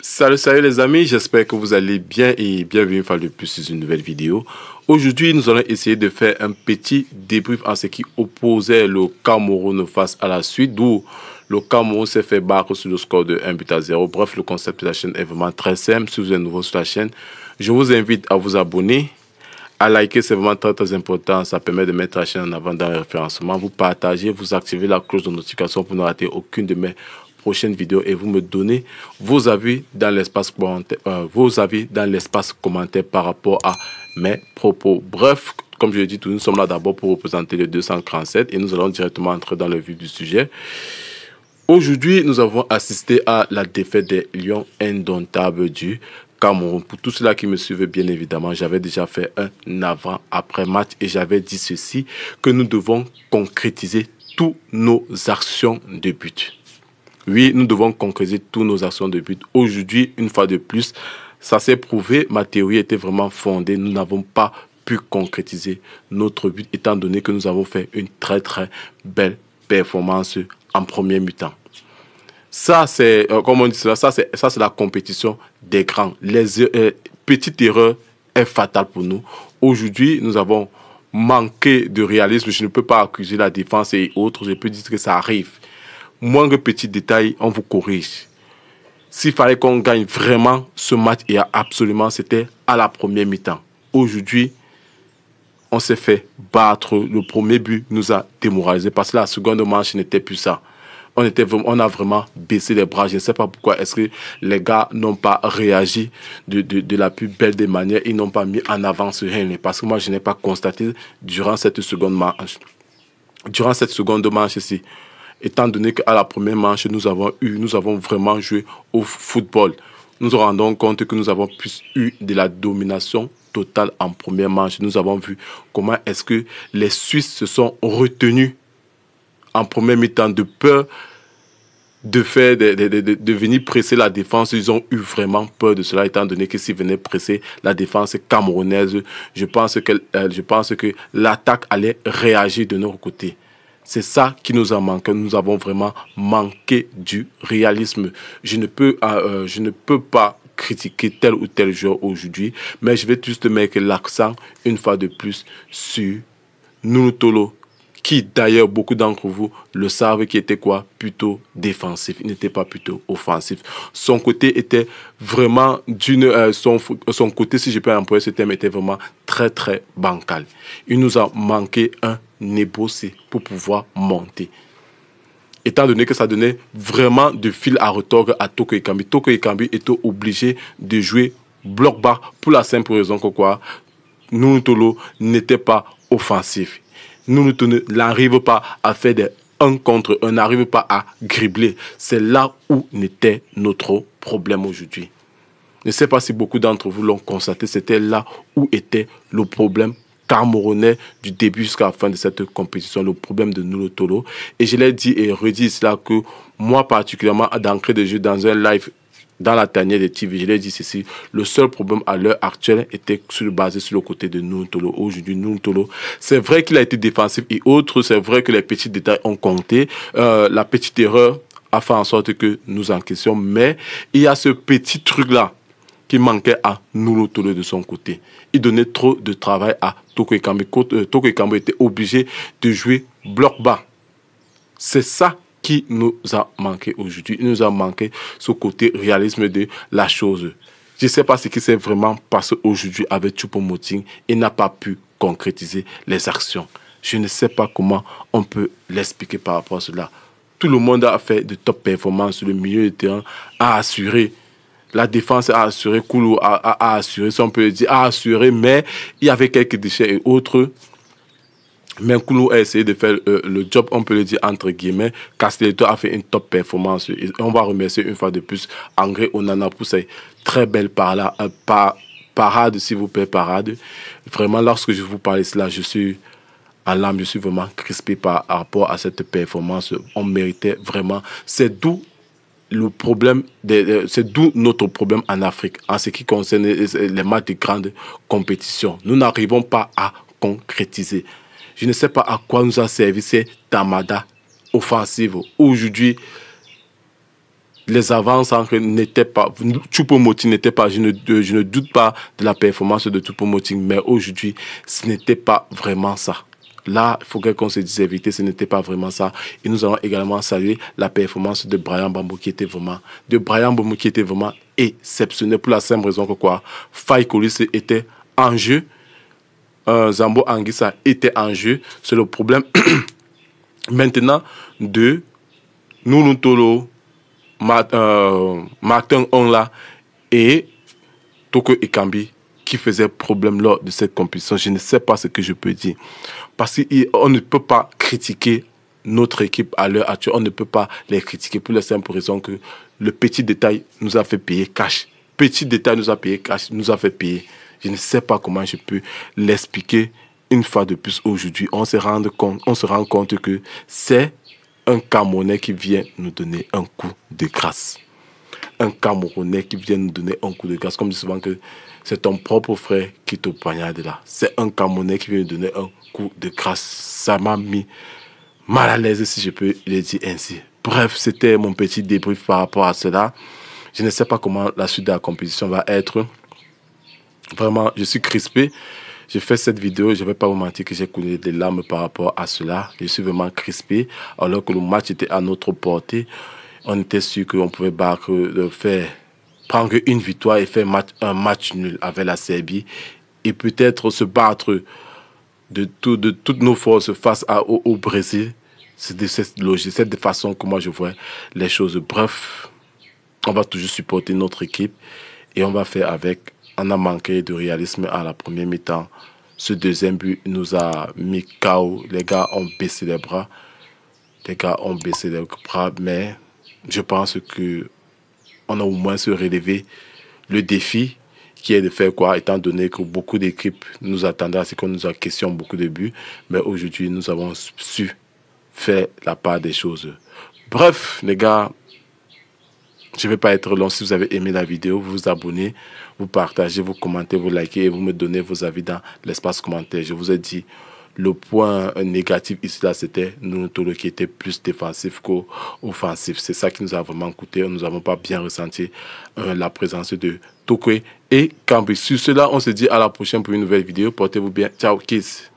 Salut, salut les amis, j'espère que vous allez bien et bienvenue une fois de plus sur une nouvelle vidéo. Aujourd'hui, nous allons essayer de faire un petit débrief en ce qui opposait le Cameroun face à la suite d'où le Cameroun s'est fait battre sur le score de 1 but à 0. Bref, le concept de la chaîne est vraiment très simple. Si vous êtes nouveau sur la chaîne, je vous invite à vous abonner, à liker, c'est vraiment très très important. Ça permet de mettre la chaîne en avant dans le référencement. Vous partagez, vous activez la cloche de notification pour ne rater aucune de mes prochaine vidéo et vous me donnez vos avis dans l'espace commentaire, euh, vos avis dans l'espace commentaire par rapport à mes propos. Bref, comme je l'ai dit, nous sommes là d'abord pour représenter le 237 et nous allons directement entrer dans le vif du sujet. Aujourd'hui, nous avons assisté à la défaite des Lions indomptables du Cameroun. Pour tous ceux-là qui me suivent, bien évidemment, j'avais déjà fait un avant-après-match et j'avais dit ceci, que nous devons concrétiser toutes nos actions de but. Oui, nous devons concrétiser toutes nos actions de but. Aujourd'hui, une fois de plus, ça s'est prouvé, ma théorie était vraiment fondée. Nous n'avons pas pu concrétiser notre but, étant donné que nous avons fait une très très belle performance en premier mi-temps. Ça, c'est, euh, on dit ça, c'est, ça, c'est la compétition des grands. Les euh, petites erreurs est fatale pour nous. Aujourd'hui, nous avons manqué de réalisme. Je ne peux pas accuser la défense et autres. Je peux dire que ça arrive de petits détails on vous corrige. S'il fallait qu'on gagne vraiment ce match, Il a absolument, c'était à la première mi-temps. Aujourd'hui, on s'est fait battre. Le premier but nous a démoralisés parce que la seconde manche n'était plus ça. On, était, on a vraiment baissé les bras. Je ne sais pas pourquoi est-ce que les gars n'ont pas réagi de, la plus belle des manières. Ils n'ont pas mis en avant ce rien. parce que moi, je n'ai pas constaté durant cette seconde manche. Durant cette seconde manche ici, étant donné qu'à la première manche, nous avons eu, nous avons vraiment joué au football. Nous nous rendons compte que nous avons plus eu de la domination totale en première manche. Nous avons vu comment est-ce que les Suisses se sont retenus en première mi-temps de peur de faire de, venir presser la défense. Ils ont eu vraiment peur de cela, étant donné que s'ils venaient presser la défense camerounaise, je pense que, euh, je pense que l'attaque allait réagir de notre côté. C'est ça qui nous a manqué. Nous avons vraiment manqué du réalisme. Je ne peux, euh, euh, je ne peux pas critiquer tel ou tel joueur aujourd'hui, mais je vais juste mettre l'accent une fois de plus sur Tolo, qui d'ailleurs beaucoup d'entre vous le savent, qui était quoi Plutôt défensif, il n'était pas plutôt offensif. Son côté était vraiment d'une... Euh, son, son côté, si je peux employer ce terme, était vraiment très très bancal. Il nous a manqué un bosser pour pouvoir monter. Étant donné que ça donnait vraiment de fil à retordre à Toko Ekambi. Toko Ekambi était obligé de jouer bloc bas pour la simple raison que quoi nous n'était pas offensif. nous n'arrive pas à faire des un contre on n'arrive pas à gribler. C'est là où était notre problème aujourd'hui. Je ne sais pas si beaucoup d'entre vous l'ont constaté, c'était là où était le problème Camerounais du début jusqu'à la fin de cette compétition, le problème de Nulo Tolo. Et je l'ai dit et redis cela que moi particulièrement, d'ancrer de jeu dans un live dans la tanière de TV, je l'ai dit ceci, le seul problème à l'heure actuelle était sur, basé sur le côté de Tolo. Aujourd'hui, Tolo, c'est vrai qu'il a été défensif et autre, c'est vrai que les petits détails ont compté. Euh, la petite erreur a fait en sorte que nous en question, mais il y a ce petit truc-là qui manquait à Nuno de son côté. Il donnait trop de travail à Toko Ekambi. Euh, Toko était obligé de jouer bloc bas. C'est ça qui nous a manqué aujourd'hui. Il nous a manqué ce côté réalisme de la chose. Je ne sais pas ce qui s'est vraiment passé aujourd'hui avec Chupomoting. Il n'a pas pu concrétiser les actions. Je ne sais pas comment on peut l'expliquer par rapport à cela. Tout le monde a fait de top performances. Le milieu de terrain a assuré la défense a assuré, Koulou a, assuré, si on peut le dire, a assuré, mais il y avait quelques déchets et autres. Mais Koulou a essayé de faire euh, le job, on peut le dire entre guillemets. Castelletto a fait une top performance. on va remercier une fois de plus André Onana pour cette très belle euh, parade, s'il vous plaît, parade. Vraiment, lorsque je vous parle de cela, je suis à l'âme, je suis vraiment crispé par rapport à cette performance. On méritait vraiment. C'est d'où le problème, c'est d'où notre problème en Afrique, en ce qui concerne les matchs de grande compétition. Nous n'arrivons pas à concrétiser. Je ne sais pas à quoi nous a servi ces tamada offensive. Aujourd'hui, les avances n'étaient pas, choupo n'était pas, je ne, doute pas de la performance de Choupo-Moting, mais aujourd'hui, ce n'était pas vraiment ça. Là, il faut qu'on se dise éviter. ce n'était pas vraiment ça. Et nous allons également saluer la performance de Brian Bambou qui était vraiment, de Brian qui était vraiment exceptionnel pour la simple raison que quoi, Faye était en jeu, euh, Zambo Anguissa était en jeu. C'est le problème maintenant de Nounou euh, Martin Onla et Toko Ikambi qui faisait problème lors de cette compétition. Je ne sais pas ce que je peux dire. Parce qu'on ne peut pas critiquer notre équipe à l'heure actuelle. On ne peut pas les critiquer pour la simple raison que le petit détail nous a fait payer cash. Petit détail nous a payé cash, nous a fait payer. Je ne sais pas comment je peux l'expliquer une fois de plus aujourd'hui. On se rend compte, on se rend compte que c'est un Camerounais qui vient nous donner un coup de grâce un Camerounais qui vient nous donner un coup de grâce, comme je dis souvent que c'est ton propre frère qui te poignarde là. C'est un Camerounais qui vient nous donner un coup de grâce. Ça m'a mis mal à l'aise, si je peux le dire ainsi. Bref, c'était mon petit débrief par rapport à cela. Je ne sais pas comment la suite de la compétition va être. Vraiment, je suis crispé. J'ai fais cette vidéo, je ne vais pas vous mentir que j'ai coulé des larmes par rapport à cela. Je suis vraiment crispé alors que le match était à notre portée on était sûr qu'on pouvait battre, euh, faire, prendre une victoire et faire un match nul avec la Serbie et peut-être se battre de, toutes nos forces face au, Brésil. C'est de cette logique, c'est de façon que moi je vois les choses. Bref, on va toujours supporter notre équipe et on va faire avec. On a manqué de réalisme à la première mi-temps. Ce deuxième but nous a mis KO. Les gars ont baissé les bras. Les gars ont baissé les bras, mais je pense que on a au moins se relever le défi qui est de faire quoi, étant donné que beaucoup d'équipes nous attendaient à ce qu'on nous a question beaucoup de buts, mais aujourd'hui nous avons su faire la part des choses. Bref, les gars, je ne vais pas être long. Si vous avez aimé la vidéo, vous vous abonnez, vous partagez, vous commentez, vous likez et vous me donnez vos avis dans l'espace commentaire. Je vous ai dit le point négatif ici, là, c'était Nuno qui était plus défensif qu'offensif. C'est ça qui nous a vraiment coûté. Nous n'avons pas bien ressenti euh, la présence de Tokwe et Cambi. Sur cela, on se dit à la prochaine pour une nouvelle vidéo. Portez-vous bien. Ciao, kiss.